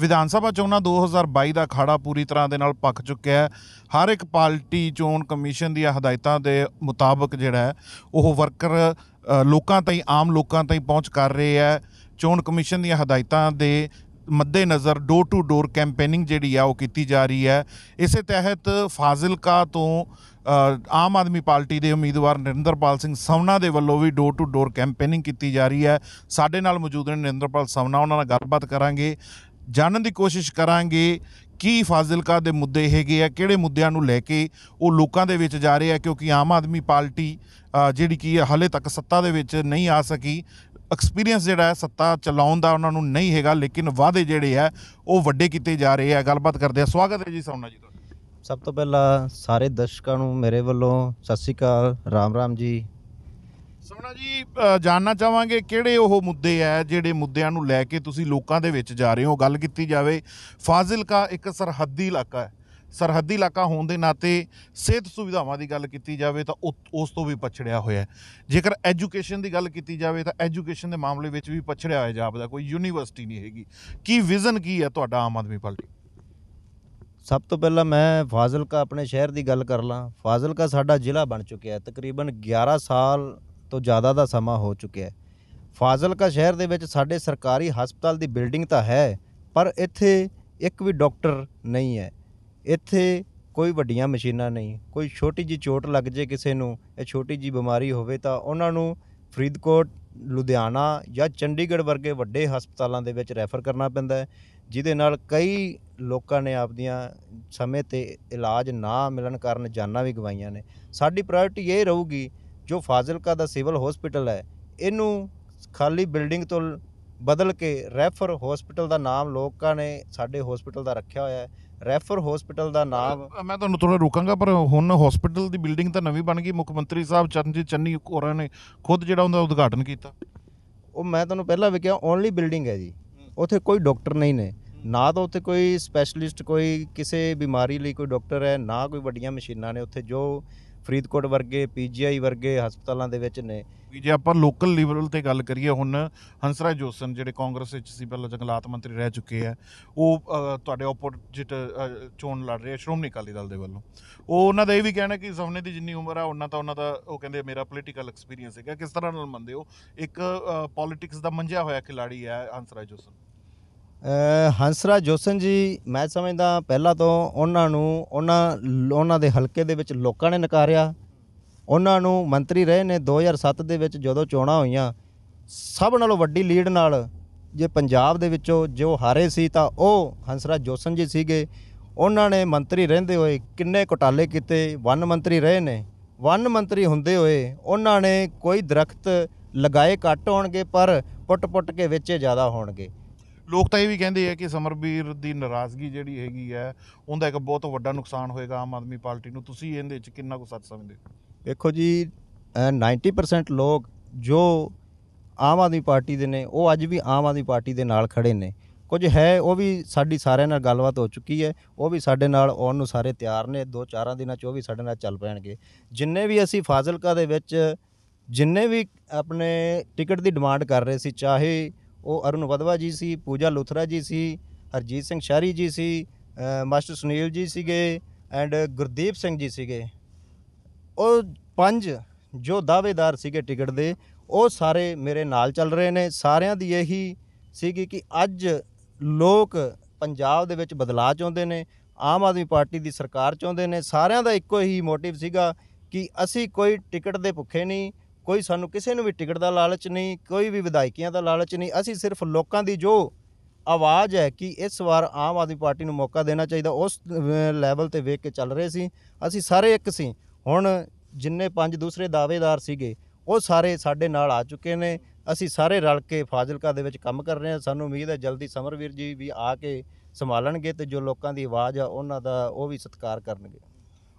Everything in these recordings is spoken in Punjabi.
ਵਿਧਾਨ ਸਭਾ ਚੋਣਾਂ 2022 ਦਾ ਖਾੜਾ ਪੂਰੀ ਤਰ੍ਹਾਂ ਦੇ ਨਾਲ ਪੱਕ ਚੁੱਕਿਆ ਹੈ ਹਰ ਇੱਕ ਪਾਰਟੀ ਚੋਣ ਕਮਿਸ਼ਨ ਦੀਆਂ ਹਦਾਇਤਾਂ ਦੇ ਮੁਤਾਬਕ ਜਿਹੜਾ ਹੈ ਉਹ ਵਰਕਰ ਲੋਕਾਂ ਤਾਈਂ ਆਮ ਲੋਕਾਂ ਤਾਈਂ ਪਹੁੰਚ ਕਰ ਰਹੇ ਹੈ ਚੋਣ ਕਮਿਸ਼ਨ ਦੀਆਂ ਹਦਾਇਤਾਂ ਦੇ ਮੱਦੇ ਨਜ਼ਰ ਡੋਰ ਟੂ ਡੋਰ ਕੈਂਪੇਨਿੰਗ ਜਿਹੜੀ ਆ ਉਹ ਕੀਤੀ ਜਾ ਰਹੀ ਹੈ ਇਸੇ ਤਹਿਤ ਫਾਜ਼ਿਲਕਾ ਤੋਂ ਆਮ ਆਦਮੀ ਪਾਰਟੀ ਦੇ ਉਮੀਦਵਾਰ ਨਰਿੰਦਰਪਾਲ ਸਿੰਘ ਸਵਨਾ ਦੇ ਵੱਲੋਂ ਵੀ ਡੋਰ ਟੂ ਡੋਰ ਕੈਂਪੇਨਿੰਗ ਕੀਤੀ ਜਾ ਰਹੀ ਹੈ ਸਾਡੇ ਨਾਲ ਮੌਜੂਦ ਨੇ ਨਰਿੰਦਰਪਾਲ ਸਵਨਾ ਉਹਨਾਂ ਨਾਲ ਗੱਲਬਾਤ ਕਰਾਂਗੇ ਜਾਣਨ ਦੀ ਕੋਸ਼ਿਸ਼ ਕਰਾਂਗੇ ਕੀ ਫਾਜ਼ਿਲਕਾ ਦੇ ਮੁੱਦੇ ਹੈਗੇ ਆ ਕਿਹੜੇ ਮੁੱਦਿਆਂ ਨੂੰ ਲੈ ਕੇ ਉਹ ਲੋਕਾਂ ਦੇ ਵਿੱਚ ਜਾ ਰਹੇ ਆ ਕਿਉਂਕਿ ਆਮ ਆਦਮੀ ਪਾਰਟੀ ਜਿਹੜੀ ਕੀ ਹਲੇ ਤੱਕ ਸੱਤਾ ਦੇ ਵਿੱਚ ਨਹੀਂ ਆ ਸਕੀ ਐਕਸਪੀਰੀਅੰਸ ਜਿਹੜਾ ਹੈ ਸੱਤਾ ਚਲਾਉਣ ਦਾ ਉਹਨਾਂ ਨੂੰ ਨਹੀਂ ਹੈਗਾ ਲੇਕਿਨ ਵਾਅਦੇ ਜਿਹੜੇ ਆ ਉਹ ਵੱਡੇ ਕੀਤੇ ਜਾ ਰਹੇ ਆ ਗੱਲਬਾਤ ਕਰਦੇ ਆ ਸਵਾਗਤ ਹੈ ਜੀ ਸੋਨਾ ਜੀ ਤੁਹਾਡਾ ਸਭ ਤੋਂ ਪਹਿਲਾਂ ਸਾਰੇ ਦਰਸ਼ਕਾਂ ਨੂੰ ਮੇਰੇ ਵੱਲੋਂ ਸਤਿ ਸ਼੍ਰੀ ਅਕਾਲ ਰਾਮ ਰਾਮ ਜੀ ਸਮਣਾ ਜੀ ਜਾਨਣਾ ਚਾਹਾਂਗੇ ਕਿਹੜੇ ਉਹ ਮੁੱਦੇ ਐ ਜਿਹੜੇ ਮੁੱਦਿਆਂ ਨੂੰ ਲੈ ਕੇ ਤੁਸੀਂ ਲੋਕਾਂ ਦੇ ਵਿੱਚ ਜਾ ਰਹੇ ਹੋ ਗੱਲ ਕੀਤੀ ਜਾਵੇ ਫਾਜ਼ਿਲਕਾ ਇੱਕ ਸਰਹੱਦੀ ਇਲਾਕਾ ਹੈ ਸਰਹੱਦੀ ਇਲਾਕਾ ਹੋਣ ਦੇ ਨਾਤੇ ਸਿਹਤ ਸੁਵਿਧਾਵਾਂ ਦੀ ਗੱਲ ਕੀਤੀ ਜਾਵੇ ਤਾਂ ਉਸ ਤੋਂ ਵੀ ਪਛੜਿਆ ਹੋਇਆ ਹੈ ਜੇਕਰ ਐਜੂਕੇਸ਼ਨ ਦੀ ਗੱਲ ਕੀਤੀ ਜਾਵੇ ਤਾਂ ਐਜੂਕੇਸ਼ਨ ਦੇ ਮਾਮਲੇ ਵਿੱਚ ਵੀ ਪਛੜਿਆ ਹੋਇਆ ਜਾਪਦਾ ਕੋਈ ਯੂਨੀਵਰਸਿਟੀ ਨਹੀਂ ਹੈਗੀ ਕੀ ਵਿਜ਼ਨ ਕੀ ਹੈ ਤੁਹਾਡਾ ਆਮ ਆਦਮੀ ਪਾਰਟੀ ਸਭ ਤੋਂ ਪਹਿਲਾਂ ਮੈਂ ਫਾਜ਼ਿਲਕਾ ਆਪਣੇ ਸ਼ਹਿਰ ਦੀ ਗੱਲ ਕਰ ਲਾਂ ਫਾਜ਼ਿਲਕਾ ਸਾਡਾ ਜ਼ਿਲ੍ਹਾ ਬਣ ਚੁੱਕਿਆ ਹੈ ਤਕਰੀਬਨ 11 ਸਾਲ ਤੋਂ ਜ਼ਿਆਦਾ ਦਾ ਸਮਾਂ ਹੋ ਚੁੱਕਿਆ ਹੈ ਕਾ ਸ਼ਹਿਰ ਦੇ ਵਿੱਚ ਸਾਡੇ ਸਰਕਾਰੀ ਹਸਪਤਾਲ ਦੀ ਬਿਲਡਿੰਗ ਤਾਂ ਹੈ ਪਰ ਇੱਥੇ ਇੱਕ ਵੀ ਡਾਕਟਰ ਨਹੀਂ ਹੈ ਇੱਥੇ ਕੋਈ ਵੱਡੀਆਂ ਮਸ਼ੀਨਾਂ ਨਹੀਂ ਕੋਈ ਛੋਟੀ ਜੀ ਚੋਟ ਲੱਗ ਜੇ ਕਿਸੇ ਨੂੰ ਇਹ ਛੋਟੀ ਜੀ ਬਿਮਾਰੀ ਹੋਵੇ ਤਾਂ ਉਹਨਾਂ ਨੂੰ ਫਰੀਦਕੋਟ ਲੁਧਿਆਣਾ ਜਾਂ ਚੰਡੀਗੜ੍ਹ ਵਰਗੇ ਵੱਡੇ ਹਸਪਤਾਲਾਂ ਦੇ ਵਿੱਚ ਰੈਫਰ ਕਰਨਾ ਪੈਂਦਾ ਹੈ ਜਿਹਦੇ ਨਾਲ ਕਈ ਲੋਕਾਂ ਨੇ ਆਪਦੀਆਂ ਸਮੇਂ ਤੇ ਇਲਾਜ ਨਾ ਮਿਲਣ ਕਾਰਨ ਜਾਨਾਂ ਵੀ ਗਵਾਈਆਂ ਨੇ ਸਾਡੀ ਪ੍ਰਾਇੋਰਟੀ ਇਹ ਰਹੂਗੀ ਜੋ ਫਾਜ਼ਿਲਕਾ ਦਾ ਸਿਵਲ ਹਸਪੀਟਲ ਹੈ ਇਹਨੂੰ ਖਾਲੀ ਬਿਲਡਿੰਗ ਤੋਂ ਬਦਲ ਕੇ ਰੈਫਰ ਹਸਪੀਟਲ ਦਾ ਨਾਮ ਲੋਕਾਂ ਨੇ ਸਾਡੇ ਹਸਪੀਟਲ ਦਾ ਰੱਖਿਆ ਹੋਇਆ ਹੈ ਰੈਫਰ ਹਸਪੀਟਲ ਦਾ ਨਾਮ ਮੈਂ ਤੁਹਾਨੂੰ ਥੋੜਾ ਰੋਕਾਂਗਾ ਪਰ ਹੁਣ ਹਸਪੀਟਲ ਦੀ ਬਿਲਡਿੰਗ ਤਾਂ ਨਵੀਂ ਬਣ ਗਈ ਮੁੱਖ ਮੰਤਰੀ ਸਾਹਿਬ ਚਰਨਜੀਤ ਚੰਨੀ ਹੋਰਾਂ ਨੇ ਖੁਦ ਜਿਹੜਾ ਉਹਦਾ ਉਦਘਾਟਨ ਕੀਤਾ ਉਹ ਮੈਂ ਤੁਹਾਨੂੰ ਪਹਿਲਾਂ ਵੀ ਕਿਹਾ ਓਨਲੀ ਬਿਲਡਿੰਗ ਹੈ ਜੀ ਉੱਥੇ ਕੋਈ ਡਾਕਟਰ ਨਹੀਂ ਨੇ ਨਾ ਤਾਂ ਉੱਥੇ ਕੋਈ ਸਪੈਸ਼ਲਿਸਟ ਕੋਈ ਕਿਸੇ ਬਿਮਾਰੀ ਲਈ ਕੋਈ ਡਾਕਟਰ ਹੈ ਨਾ ਕੋਈ ਵੱਡੀਆਂ ਮਸ਼ੀਨਾਂ ਨੇ ਉੱਥੇ ਜੋ ਫਰੀਦਕੋਟ ਵਰਗੇ ਪੀਜੀਆਈ ਵਰਗੇ ਹਸਪਤਾਲਾਂ ਦੇ ਵਿੱਚ ਨੇ ਵੀ ਜੇ ਆਪਾਂ ਲੋਕਲ ਲੀਬਰਲ ਤੇ ਗੱਲ ਕਰੀਏ ਹੁਣ ਹੰਸਰਾ ਜੋਸਨ ਜਿਹੜੇ ਕਾਂਗਰਸ ਵਿੱਚ ਸੀ ਪਹਿਲਾਂ ਜੰਗਲਾਤ ਮੰਤਰੀ ਰਹਿ ਚੁੱਕੇ ਆ ਉਹ ਤੁਹਾਡੇ ਆਪੋਜ਼ਿਟ ਚੋਣ ਲੜ ਰਹੇ ਸ਼੍ਰੋਮਣੀ ਅਕਾਲੀ ਦਲ ਦੇ ਵੱਲੋਂ ਉਹ ਉਹਨਾਂ ਦਾ ਇਹ ਵੀ ਕਹਿਣਾ ਕਿ ਸਵਨੇ ਦੀ ਜਿੰਨੀ ਉਮਰ ਆ ਉਹਨਾਂ ਤਾਂ ਉਹਨਾਂ ਦਾ ਉਹ ਕਹਿੰਦੇ ਮੇਰਾ ਪੋਲੀਟੀਕਲ ਐਕਸਪੀਰੀਅੰਸ ਹੈਗਾ ਕਿਸ ਤਰ੍ਹਾਂ ਨਾਲ ਮੰਨਦੇ ਹੋ ਇੱਕ ਪੋਲੀਟਿਕਸ ਦਾ ਮੰਝਿਆ ਹੋਇਆ ਖਿਲਾੜੀ ਹੈ ਹੰਸਰਾ ਜੋਸਨ ਹੰਸਰਾ ਜੋਸਨ ਜੀ ਮੈਂ ਸਮਝਦਾ ਪਹਿਲਾਂ ਤੋਂ ਉਹਨਾਂ ਨੂੰ ਉਹਨਾਂ ਉਹਨਾਂ ਦੇ ਹਲਕੇ ਦੇ ਵਿੱਚ ਲੋਕਾਂ ਨੇ ਨਕਾਰਿਆ ਉਹਨਾਂ ਨੂੰ ਮੰਤਰੀ ਰਹੇ ਨੇ 2007 ਦੇ ਵਿੱਚ ਜਦੋਂ ਚੋਣਾਂ ਹੋਈਆਂ ਸਭ ਨਾਲੋਂ ਵੱਡੀ ਲੀਡ ਨਾਲ ਜੇ ਪੰਜਾਬ ਦੇ ਵਿੱਚੋਂ ਜੋ ਹਾਰੇ ਸੀ ਤਾਂ ਉਹ ਹੰਸਰਾ ਜੋਸਨ ਜੀ ਸੀਗੇ ਉਹਨਾਂ ਨੇ ਮੰਤਰੀ ਰਹਿੰਦੇ ਹੋਏ ਕਿੰਨੇ ਘੁਟਾਲੇ ਕੀਤੇ ਵਨ ਮੰਤਰੀ ਰਹੇ ਨੇ ਵਨ ਮੰਤਰੀ ਹੁੰਦੇ ਹੋਏ ਉਹਨਾਂ ਨੇ ਕੋਈ ਦਰਖਤ ਲਗਾਏ ਘਟ ਹੋਣਗੇ ਪਰ ਪੁੱਟ-ਪੁੱਟ ਕੇ ਵਿੱਚੇ ਜ਼ਿਆਦਾ ਹੋਣਗੇ ਲੋਕ ਤਾਂ ਇਹ ਵੀ ਕਹਿੰਦੇ ਆ ਕਿ ਸਮਰਬੀਰ ਦੀ ਨਾਰਾਜ਼ਗੀ ਜਿਹੜੀ ਹੈਗੀ ਹੈ ਉਹਦਾ ਇੱਕ ਬਹੁਤ ਵੱਡਾ ਨੁਕਸਾਨ ਹੋਏਗਾ ਆਮ ਆਦਮੀ ਪਾਰਟੀ ਨੂੰ ਤੁਸੀਂ ਇਹਦੇ ਵਿੱਚ ਕਿੰਨਾ ਕੁ ਸੱਚ ਸਮਝਦੇ ਹੋ ਦੇਖੋ ਜੀ 90% ਲੋਕ ਜੋ ਆਮ ਆਦਮੀ ਪਾਰਟੀ ਦੇ ਨੇ ਉਹ ਅੱਜ ਵੀ ਆਮ ਆਦਮੀ ਪਾਰਟੀ ਦੇ ਨਾਲ ਖੜੇ ਨੇ ਕੁਝ ਹੈ ਉਹ ਵੀ ਸਾਡੀ ਸਾਰਿਆਂ ਨਾਲ ਗੱਲਬਾਤ ਹੋ ਚੁੱਕੀ ਹੈ ਉਹ ਵੀ ਸਾਡੇ ਨਾਲ ਆਉਣ ਨੂੰ ਸਾਰੇ ਤਿਆਰ ਨੇ ਦੋ ਚਾਰਾਂ ਦਿਨਾਂ ਚ ਉਹ ਵੀ ਸਾਡੇ ਨਾਲ ਚੱਲ ਪੈਣਗੇ ਜਿੰਨੇ ਵੀ ਅਸੀਂ ਫਾਜ਼ਿਲਕਾ ਦੇ ਵਿੱਚ ਜਿੰਨੇ ਵੀ ਆਪਣੇ ਟਿਕਟ ਦੀ ਡਿਮਾਂਡ ਕਰ ਰਹੇ ਸੀ ਚਾਹੇ ਉਹ ਅਰੁਣ ਵਦਵਾ ਜੀ ਸੀ ਪੂਜਾ ਲੁਥਰਾ ਜੀ ਸੀ ਹਰਜੀਤ ਸਿੰਘ ਸ਼ਾਹੀ ਜੀ ਸੀ ਮਾਸਟਰ ਸੁਨੀਲ ਜੀ ਸੀਗੇ ਐਂਡ ਗੁਰਦੀਪ ਸਿੰਘ ਜੀ ਸੀਗੇ ਉਹ ਪੰਜ ਜੋ ਦਾਅਵੇਦਾਰ ਸੀਗੇ ਟਿਕਟ ਦੇ ਉਹ ਸਾਰੇ ਮੇਰੇ ਨਾਲ ਚੱਲ ਰਹੇ ਨੇ ਸਾਰਿਆਂ ਦੀ ਇਹੀ ਸੀਗੀ ਕਿ ਅੱਜ ਲੋਕ ਪੰਜਾਬ ਦੇ ਵਿੱਚ ਬਦਲਾਅ ਚਾਹੁੰਦੇ ਨੇ ਆਮ ਆਦਮੀ ਪਾਰਟੀ ਦੀ ਸਰਕਾਰ ਚਾਹੁੰਦੇ ਨੇ ਸਾਰਿਆਂ ਦਾ ਇੱਕੋ ਹੀ ਮੋਟਿਵ ਸੀਗਾ ਕਿ ਅਸੀਂ ਕੋਈ ਟਿਕਟ ਦੇ ਭੁੱਖੇ ਨਹੀਂ ਕੋਈ ਸਾਨੂੰ ਕਿਸੇ ਨੂੰ ਵੀ ਟਿਕਟ ਦਾ ਲਾਲਚ ਨਹੀਂ ਕੋਈ ਵੀ ਵਿਧਾਇਕੀਆਂ ਦਾ ਲਾਲਚ ਨਹੀਂ ਅਸੀਂ ਸਿਰਫ ਲੋਕਾਂ ਦੀ ਜੋ ਆਵਾਜ਼ ਹੈ ਕਿ ਇਸ ਵਾਰ ਆਮ ਆਦਮੀ ਪਾਰਟੀ ਨੂੰ ਮੌਕਾ ਦੇਣਾ ਚਾਹੀਦਾ ਉਸ ਲੈਵਲ ਤੇ ਵੇਖ ਕੇ ਚੱਲ ਰਹੇ ਸੀ ਅਸੀਂ ਸਾਰੇ ਇੱਕ ਸੀ ਹੁਣ ਜਿੰਨੇ ਪੰਜ ਦੂਸਰੇ ਦਾਅਵੇਦਾਰ ਸੀਗੇ ਉਹ ਸਾਰੇ ਸਾਡੇ ਨਾਲ ਆ ਚੁੱਕੇ ਨੇ ਅਸੀਂ ਸਾਰੇ ਰਲ ਕੇ ਫਾਜ਼ਿਲਕਾ ਦੇ ਵਿੱਚ ਕੰਮ ਕਰ ਰਹੇ ਹਾਂ ਸਾਨੂੰ ਉਮੀਦ ਹੈ ਜਲਦੀ ਸਮਰਵੀਰ ਜੀ ਵੀ ਆ ਕੇ ਸੰਭਾਲਣਗੇ ਤੇ ਜੋ ਲੋਕਾਂ ਦੀ ਆਵਾਜ਼ ਆ ਉਹਨਾਂ ਦਾ ਉਹ ਵੀ ਸਤਿਕਾਰ ਕਰਨਗੇ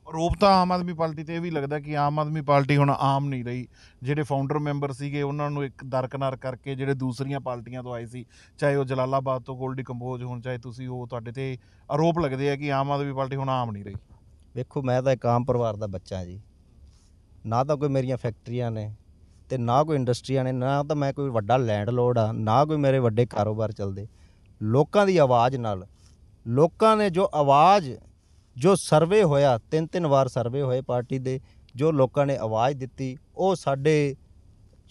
ਆਰੋਪ ਤਾਂ ਆਮ ਆਦਮੀ ਪਾਰਟੀ ਤੇ ਇਹ ਵੀ ਲੱਗਦਾ ਕਿ ਆਮ ਆਦਮੀ ਪਾਰਟੀ ਹੁਣ ਆਮ ਨਹੀਂ ਰਹੀ ਜਿਹੜੇ ਫਾਊਂਡਰ ਮੈਂਬਰ ਸੀਗੇ ਉਹਨਾਂ ਨੂੰ ਇੱਕ ਦਰਕਨਾਰ ਕਰਕੇ ਜਿਹੜੇ ਦੂਸਰੀਆਂ ਪਾਰਟੀਆਂ ਤੋਂ ਆਏ ਸੀ ਚਾਹੇ ਉਹ ਜਲਾਲਾਬਾਦ ਤੋਂ ਗੋਲਡੀ ਕੰਪੋਜ਼ ਹੋਣ ਚਾਹੇ ਤੁਸੀਂ ਉਹ ਤੁਹਾਡੇ ਤੇ ਆਰੋਪ ਲੱਗਦੇ ਆ ਕਿ ਆਮ ਆਦਮੀ ਪਾਰਟੀ ਹੁਣ ਆਮ ਨਹੀਂ ਰਹੀ ਵੇਖੋ ਮੈਂ ਤਾਂ ਇੱਕ ਆਮ ਪਰਿਵਾਰ ਦਾ ਬੱਚਾ ਜੀ ਨਾ ਤਾਂ ਕੋਈ ਮੇਰੀਆਂ ਫੈਕਟਰੀਆਂ ਨੇ ਤੇ ਨਾ ਕੋਈ ਇੰਡਸਟਰੀਆਂ ਨੇ ਨਾ ਤਾਂ ਮੈਂ ਕੋਈ ਵੱਡਾ ਲੈਂਡ ਆ ਨਾ ਕੋਈ ਮੇਰੇ ਵੱਡੇ ਕਾਰੋਬਾਰ ਚੱਲਦੇ ਲੋਕਾਂ ਦੀ ਆਵਾਜ਼ ਨਾਲ ਲੋਕਾਂ ਨੇ ਜੋ ਆਵਾਜ਼ ਜੋ ਸਰਵੇ ਹੋਇਆ ਤਿੰਨ ਤਿੰਨ ਵਾਰ ਸਰਵੇ ਹੋਏ ਪਾਰਟੀ ਦੇ ਜੋ ਲੋਕਾਂ ਨੇ ਆਵਾਜ਼ ਦਿੱਤੀ ਉਹ ਸਾਡੇ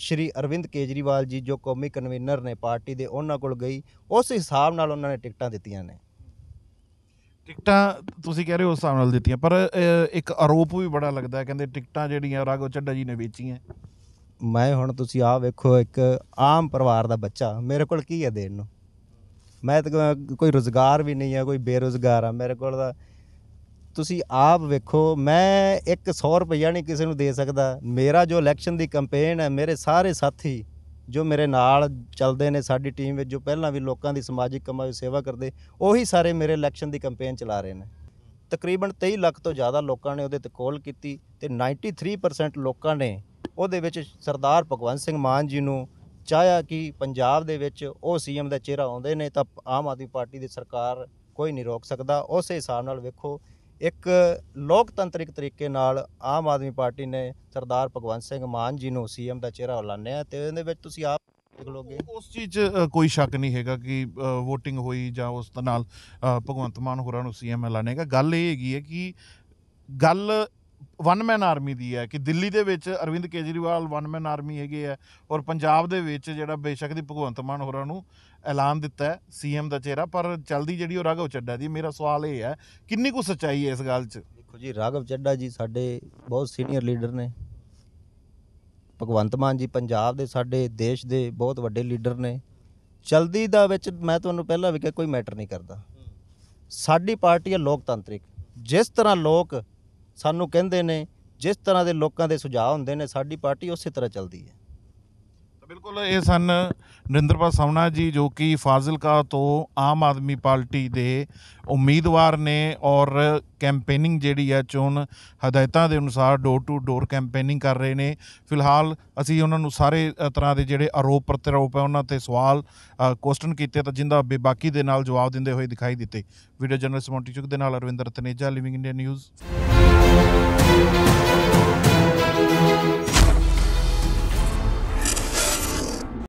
ਸ਼੍ਰੀ ਅਰਵਿੰਦ ਕੇਜਰੀਵਾਲ ਜੀ ਜੋ ਕੌਮੀ ਕਨਵੀਨਰ ਨੇ ਪਾਰਟੀ ਦੇ ਉਹਨਾਂ ਕੋਲ ਗਈ ਉਸ ਹਿਸਾਬ ਨਾਲ ਉਹਨਾਂ ਨੇ ਟਿਕਟਾਂ ਦਿੱਤੀਆਂ ਨੇ ਟਿਕਟਾਂ ਤੁਸੀਂ ਕਹਿ ਰਹੇ ਹੋ ਉਸ ਹਿਸਾਬ ਨਾਲ ਦਿੱਤੀਆਂ ਪਰ ਇੱਕ ਆਰੋਪ ਵੀ ਬੜਾ ਲੱਗਦਾ ਕਹਿੰਦੇ ਟਿਕਟਾਂ ਜਿਹੜੀਆਂ ਰਾਗੋ ਚੱਡਾ ਜੀ ਨੇ ਵੇਚੀਆਂ ਮੈਂ ਹੁਣ ਤੁਸੀਂ ਆ ਵੇਖੋ ਇੱਕ ਆਮ ਪਰਿਵਾਰ ਦਾ ਬੱਚਾ ਮੇਰੇ ਕੋਲ ਕੀ ਹੈ ਦੇਣ ਨੂੰ ਮੈਂ ਤਾਂ ਕੋਈ ਰੋਜ਼ਗਾਰ ਵੀ ਨਹੀਂ ਹੈ ਕੋਈ ਬੇਰੋਜ਼ਗਾਰ ਆ ਮੇਰੇ ਕੋਲ ਦਾ ਤੁਸੀਂ ਆਪ ਵੇਖੋ ਮੈਂ 100 ਰੁਪਈਆ ਨਹੀਂ ਕਿਸੇ ਨੂੰ ਦੇ ਸਕਦਾ ਮੇਰਾ ਜੋ ਇਲੈਕਸ਼ਨ ਦੀ ਕੈਂਪੇਨ ਹੈ ਮੇਰੇ ਸਾਰੇ ਸਾਥੀ ਜੋ ਮੇਰੇ ਨਾਲ ਚੱਲਦੇ ਨੇ ਸਾਡੀ ਟੀਮ ਵਿੱਚ ਜੋ ਪਹਿਲਾਂ ਵੀ ਲੋਕਾਂ ਦੀ ਸਮਾਜਿਕ ਕੰਮਾਂ ਵਿੱਚ ਸੇਵਾ ਕਰਦੇ ਉਹੀ ਸਾਰੇ ਮੇਰੇ ਇਲੈਕਸ਼ਨ ਦੀ ਕੈਂਪੇਨ ਚਲਾ ਰਹੇ ਨੇ ਤਕਰੀਬਨ 23 ਲੱਖ ਤੋਂ ਜ਼ਿਆਦਾ ਲੋਕਾਂ ਨੇ ਉਹਦੇ ਤੇ ਕੋਲ ਕੀਤੀ ਤੇ 93% ਲੋਕਾਂ ਨੇ ਉਹਦੇ ਵਿੱਚ ਸਰਦਾਰ ਭਗਵੰਤ ਸਿੰਘ ਮਾਨ ਜੀ ਨੂੰ ਚਾਹਿਆ ਕਿ ਪੰਜਾਬ ਦੇ ਵਿੱਚ ਉਹ ਸੀਐਮ ਦਾ ਚਿਹਰਾ ਆਉਂਦੇ ਨੇ ਤਾਂ ਆਮ ਆਦਮੀ ਪਾਰਟੀ ਦੀ ਸਰਕਾਰ ਕੋਈ ਨਹੀਂ ਰੋਕ ਸਕਦਾ ਉਸੇ ਹਿਸਾਬ ਨਾਲ ਵੇਖੋ ਇੱਕ ਲੋਕਤੰਤਰਿਕ ਤਰੀਕੇ ਨਾਲ ਆਮ ਆਦਮੀ ਪਾਰਟੀ ਨੇ ਸਰਦਾਰ ਭਗਵੰਤ ਸਿੰਘ ਮਾਨ ਜੀ ਨੂੰ ਸੀਐਮ ਦਾ ਚਿਹਰਾ ਉਲਾਨਿਆ ਤੇ ਇਹਦੇ ਵਿੱਚ ਤੁਸੀਂ ਆਪ ਦੇਖ ਲੋਗੇ ਉਸ ਚੀਜ਼ ਕੋਈ ਸ਼ੱਕ ਨਹੀਂ ਹੈਗਾ ਕਿ VOTING ਹੋਈ ਜਾਂ ਉਸ ਦੇ ਨਾਲ ਭਗਵੰਤ ਮਾਨ ਹੋਰਾਂ ਨੂੰ ਸੀਐਮ ਐਲਾਨੇਗਾ ਗੱਲ ਇਹ ਹੈਗੀ ਹੈ ਕਿ ਗੱਲ ਵਨ ਮੈਨ ਆਰਮੀ ਦੀ ਹੈ ਕਿ ਦਿੱਲੀ ਦੇ ਵਿੱਚ Arvind Kejriwal one man army ਹੈਗੇ ਆ ਔਰ ਪੰਜਾਬ ਦੇ ਵਿੱਚ ਜਿਹੜਾ ਬੇਸ਼ੱਕ ਦੀ ਭਗਵੰਤ ਮਾਨ ਹੋਰਾਂ ਨੂੰ ਐਲਾਨ ਦਿੱਤਾ ਸੀਐਮ ਦਾ ਚਿਹਰਾ ਪਰ ਚਲਦੀ ਜਿਹੜੀ ਉਹ ਰਾਘਵ ਚੱਡਾ ਦੀ ਮੇਰਾ ਸਵਾਲ ਇਹ ਹੈ ਕਿੰਨੀ ਕੁ ਸੱਚਾਈ ਹੈ ਇਸ ਗੱਲ 'ਚ ਦੇਖੋ ਜੀ ਰਾਘਵ ਚੱਡਾ ਜੀ ਸਾਡੇ ਬਹੁਤ ਸੀਨੀਅਰ ਲੀਡਰ ਨੇ ਭਗਵੰਤ ਮਾਨ ਜੀ ਪੰਜਾਬ ਦੇ ਸਾਡੇ ਦੇਸ਼ ਦੇ ਬਹੁਤ ਵੱਡੇ ਲੀਡਰ ਨੇ ਚਲਦੀ ਦਾ ਵਿੱਚ ਮੈਂ ਤੁਹਾਨੂੰ ਪਹਿਲਾਂ ਵੀ ਕਿਹਾ ਕੋਈ ਮੈਟਰ ਨਹੀਂ ਕਰਦਾ ਸਾਡੀ ਪਾਰਟੀ ਹੈ ਲੋਕਤੰਤਰਿਕ ਜਿਸ ਤਰ੍ਹਾਂ ਲੋਕ ਸਾਨੂੰ ਕਹਿੰਦੇ ਨੇ ਜਿਸ ਤਰ੍ਹਾਂ ਦੇ ਲੋਕਾਂ ਦੇ ਸੁਝਾਅ ਹੁੰਦੇ ਨੇ ਸਾਡੀ ਪਾਰਟੀ ਉਸੇ ਤਰ੍ਹਾਂ ਚੱਲਦੀ ਹੈ ਬਿਲਕੁਲ ਇਹ ਸਨ ਨਰਿੰਦਰਪਾਲ ਸਾਹਮਣਾ ਜੀ ਜੋ ਕਿ ਫਾਜ਼ਿਲਕਾ ਤੋਂ ਆਮ ਆਦਮੀ ਪਾਰਟੀ ਦੇ ਉਮੀਦਵਾਰ ਨੇ ਔਰ ਕੈਂਪੇਨਿੰਗ ਜਿਹੜੀ ਆ ਚੋਣ ਹਦਾਇਤਾਂ ਦੇ ਅਨੁਸਾਰ ਡੋਰ ਟੂ ਡੋਰ ਕੈਂਪੇਨਿੰਗ ਕਰ ਰਹੇ ਨੇ ਫਿਲਹਾਲ ਅਸੀਂ ਉਹਨਾਂ ਨੂੰ ਸਾਰੇ ਤਰ੍ਹਾਂ ਦੇ ਜਿਹੜੇ ਆਰੋਪ ਪ੍ਰਤੀਆਰੋਪ ਹੈ ਉਹਨਾਂ ਤੇ ਸਵਾਲ ਕੁਐਸਚਨ ਕੀਤੇ ਤਾਂ ਜਿੰਦਾ ਬੇਬਾਕੀ ਦੇ ਨਾਲ ਜਵਾਬ ਦਿੰਦੇ ਹੋਏ ਦਿਖਾਈ ਦਿੱਤੇ ਵੀਡੀਓ ਜਰਨਲਿਸਟ ਮੌਂਟੀ ਚੁੱਕ ਦੇ ਨਾਲ Arvinder Taneja Living India news